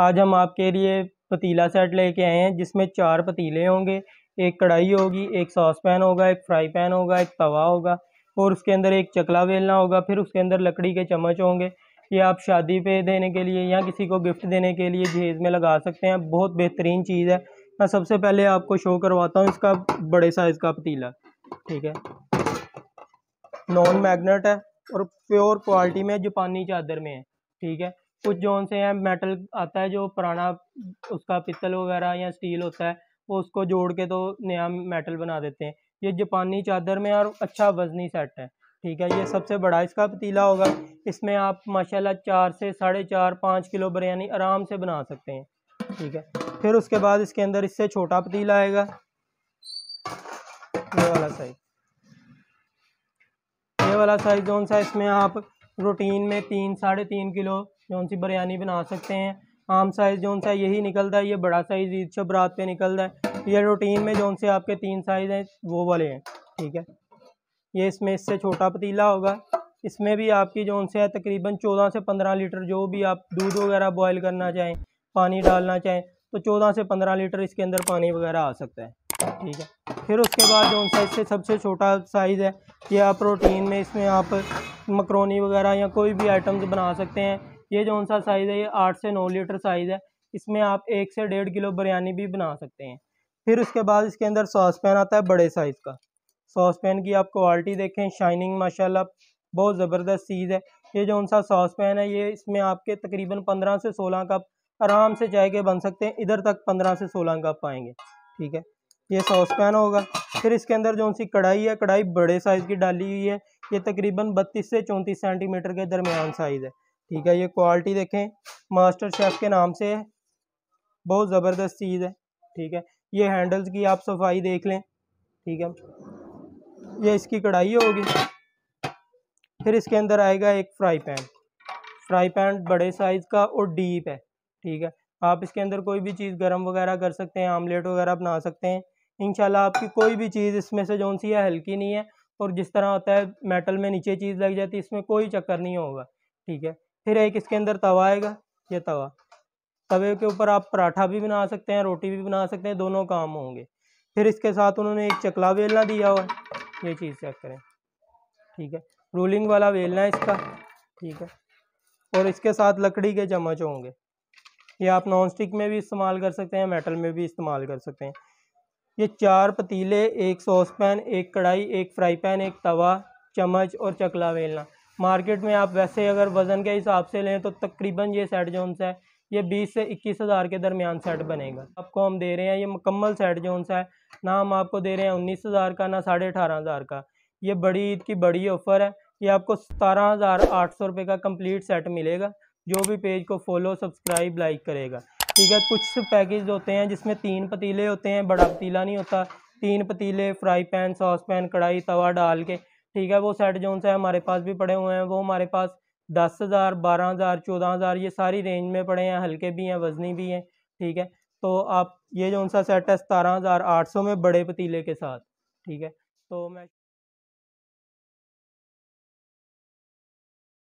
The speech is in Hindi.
आज हम आपके लिए पतीला सेट लेके आए हैं जिसमें चार पतीले होंगे एक कढ़ाई होगी एक सॉस पैन होगा एक फ्राई पैन होगा एक तवा होगा और उसके अंदर एक चकला बेलना होगा फिर उसके अंदर लकड़ी के चम्मच होंगे ये आप शादी पे देने के लिए या किसी को गिफ्ट देने के लिए जहेज़ में लगा सकते हैं बहुत बेहतरीन चीज़ है मैं सबसे पहले आपको शो करवाता हूँ इसका बड़े साइज़ का पतीला ठीक है नॉन मैगनेट है और प्योर क्वालिटी में जो पानी चादर में है ठीक है कुछ जोन से हैं मेटल आता है जो पुराना उसका पित्तल वगैरह या स्टील होता है वो उसको जोड़ के तो नया मेटल बना देते हैं ये जापानी चादर में और अच्छा वजनी सेट है ठीक है ये सबसे बड़ा इसका पतीला होगा इसमें आप माशाल्लाह चार से साढ़े चार पाँच किलो बिरयानी आराम से बना सकते हैं ठीक है फिर उसके बाद इसके अंदर इससे छोटा पतीला आएगा ये वाला साइज ये वाला साइज कौन सा इसमें आप रूटीन में तीन साढ़े तीन किलो जौन सी बिरयानी बना सकते हैं आम साइज़ जौन सा यही निकलता है ये बड़ा साइज़ ईद शब रात पर निकलता है ये रूटीन में जौन से आपके तीन साइज़ हैं वो वाले हैं ठीक है ये इसमें इससे छोटा पतीला होगा इसमें भी आपकी जौन से है तकरीबन चौदह से पंद्रह लीटर जो भी आप दूध वगैरह बॉयल करना चाहें पानी डालना चाहें तो चौदह से पंद्रह लीटर इसके अंदर पानी वगैरह आ सकता है ठीक है फिर उसके बाद जौन सा इससे सबसे छोटा साइज़ है ये आप प्रोटीन में इसमें आप मकरोनी वगैरह या कोई भी आइटम्स बना सकते हैं ये जो सा साइज़ है ये आठ से नौ लीटर साइज़ है इसमें आप एक से डेढ़ किलो बिरयानी भी बना सकते हैं फिर उसके बाद इसके अंदर सॉस पैन आता है बड़े साइज़ का सॉस पैन की आप क्वालिटी देखें शाइनिंग माशाल्लाह बहुत ज़बरदस्त चीज़ है ये जो सा सॉस पैन है ये इसमें आपके तकरीबन पंद्रह से सोलह कप आराम से चाय के बन सकते हैं इधर तक पंद्रह से सोलह कप आएंगे ठीक है ये सॉस पैन होगा फिर इसके अंदर जो सी कढ़ाई है कढ़ाई बड़े साइज़ की डाली हुई है ये तकरीबन बत्तीस से चौंतीस सेंटीमीटर के दरमियान साइज़ है ठीक है ये क्वालिटी देखें मास्टर शेफ़ के नाम से है बहुत ज़बरदस्त चीज़ है ठीक है ये हैंडल्स की आप सफाई देख लें ठीक है ये इसकी कढ़ाई होगी फिर इसके अंदर आएगा एक फ्राई पैन फ्राई पैन बड़े साइज़ का और डीप है ठीक है आप इसके अंदर कोई भी चीज़ गर्म वगैरह कर सकते हैं आमलेट वगैरह बना सकते हैं इंशाल्लाह आपकी कोई भी चीज़ इसमें से जौन सी है हल्की नहीं है और जिस तरह होता है मेटल में नीचे चीज़ लग जाती है इसमें कोई चक्कर नहीं होगा ठीक है फिर एक इसके अंदर तवा आएगा ये तवा तवे के ऊपर आप पराठा भी बना सकते हैं रोटी भी बना सकते हैं दोनों काम होंगे फिर इसके साथ उन्होंने एक चकला वेलना दिया हुआ ये चीज़ चेक करें ठीक है रोलिंग वाला वेलना है इसका ठीक है और इसके साथ लकड़ी के चम्मच होंगे ये आप नॉन स्टिक में भी इस्तेमाल कर सकते हैं मेटल में भी इस्तेमाल कर सकते हैं ये चार पतीले एक सॉस पैन एक कढ़ाई एक फ्राई पैन एक तवा चम्मच और चकला वेलना मार्केट में आप वैसे अगर वज़न के हिसाब से लें तो तकरीबन ये सेट जोन्स है ये बीस से इक्कीस हज़ार के दरमियान सेट बनेगा आपको हम दे रहे हैं ये मुकम्मल सेट जोन्स है ना हम आपको दे रहे हैं उन्नीस हज़ार का ना साढ़े अठारह हज़ार का ये बड़ी ईद की बड़ी ऑफ़र है ये आपको सतारह हज़ार आठ सौ रुपये का कम्प्लीट सेट मिलेगा जो भी पेज को फॉलो सब्सक्राइब लाइक करेगा ठीक है कुछ पैकेज होते हैं जिसमें तीन पतीले होते हैं बड़ा पतीला नहीं होता तीन पतीले फ्राई पैन सॉस पैन कढ़ाई तवा डाल के ठीक है वो सेट जोन है हमारे पास भी पड़े हुए हैं वो हमारे पास दस हज़ार बारह हज़ार चौदह हज़ार ये सारी रेंज में पड़े हैं हल्के भी हैं वजनी भी हैं ठीक है तो आप ये जो सा सेट है सतारह हज़ार आठ सौ में बड़े पतीले के साथ ठीक है तो मैं